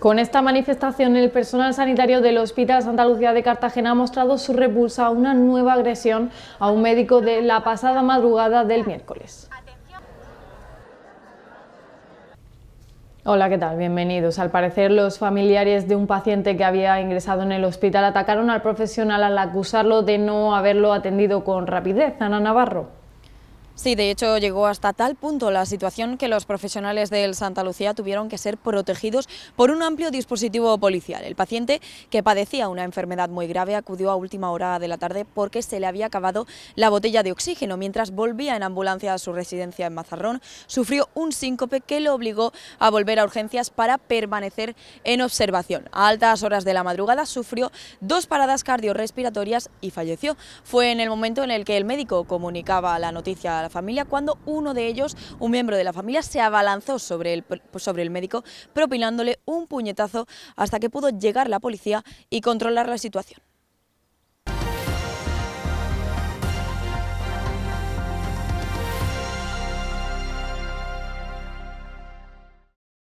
Con esta manifestación, el personal sanitario del Hospital Santa Lucía de Cartagena ha mostrado su repulsa a una nueva agresión a un médico de la pasada madrugada del miércoles. Hola, ¿qué tal? Bienvenidos. Al parecer, los familiares de un paciente que había ingresado en el hospital atacaron al profesional al acusarlo de no haberlo atendido con rapidez. Ana Navarro. Sí, de hecho llegó hasta tal punto la situación que los profesionales del Santa Lucía tuvieron que ser protegidos por un amplio dispositivo policial. El paciente, que padecía una enfermedad muy grave, acudió a última hora de la tarde porque se le había acabado la botella de oxígeno. Mientras volvía en ambulancia a su residencia en Mazarrón, sufrió un síncope que lo obligó a volver a urgencias para permanecer en observación. A altas horas de la madrugada sufrió dos paradas cardiorrespiratorias y falleció. Fue en el momento en el que el médico comunicaba la noticia a familia cuando uno de ellos, un miembro de la familia, se abalanzó sobre el, sobre el médico propinándole un puñetazo hasta que pudo llegar la policía y controlar la situación.